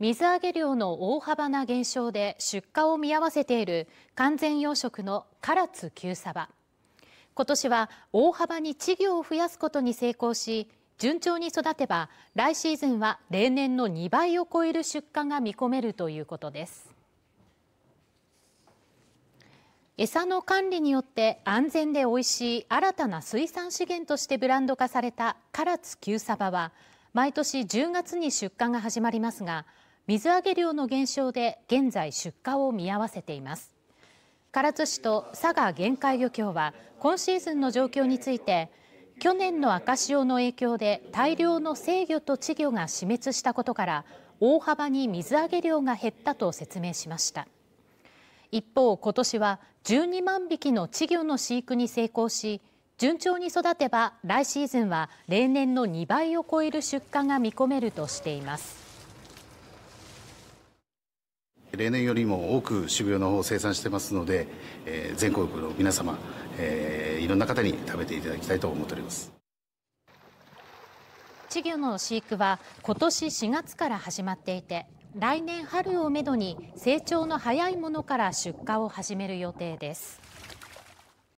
水揚げ量の大幅な減少で出荷を見合わせている完全養殖の唐津急サバ今年は大幅に稚魚を増やすことに成功し順調に育てば来シーズンは例年の2倍を超える出荷が見込めるということです餌の管理によって安全で美味しい新たな水産資源としてブランド化された唐津急サバは毎年10月に出荷が始まりますが水揚げ量の減少で現在出荷を見合わせています唐津市と佐賀玄海漁協は今シーズンの状況について去年の赤潮の影響で大量の成魚と稚魚が死滅したことから大幅に水揚げ量が減ったと説明しました一方今年は12万匹の稚魚の飼育に成功し順調に育てば来シーズンは例年の2倍を超える出荷が見込めるとしています例年よりも多く渋谷の方を生産してますので、えー、全国の皆様、えー、いろんな方に食べていただきたいと思っております稚魚の飼育は今年4月から始まっていて来年春をめどに成長の早いものから出荷を始める予定です。